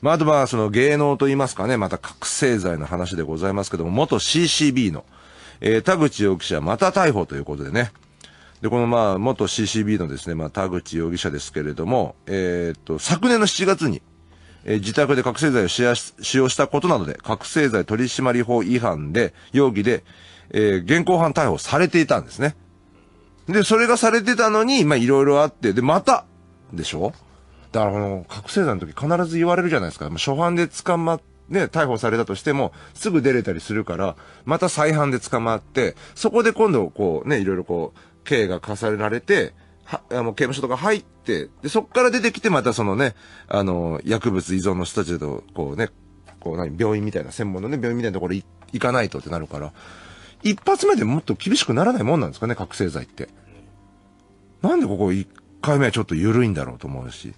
まあ、あとまあ、その芸能と言いますかね、また覚醒剤の話でございますけども、元 CCB の、えー、田口容疑者、また逮捕ということでね。で、このまあ、元 CCB のですね、まあ、田口容疑者ですけれども、えー、っと、昨年の7月に、えー、自宅で覚醒剤を使用したことなどで、覚醒剤取締法違反で、容疑で、えー、現行犯逮捕されていたんですね。で、それがされてたのに、まあ、いろいろあって、で、また、でしょだからあの、覚醒剤の時必ず言われるじゃないですか。初犯で捕まって、ね、逮捕されたとしても、すぐ出れたりするから、また再犯で捕まって、そこで今度、こうね、いろいろこう、刑が課されられて、は、あの、刑務所とか入って、で、そっから出てきて、またそのね、あの、薬物依存の人たちと、こうね、こう何、病院みたいな、専門のね、病院みたいなところ行かないとってなるから、一発目でもっと厳しくならないもんなんですかね、覚醒剤って。なんでここ一回目はちょっと緩いんだろうと思うし、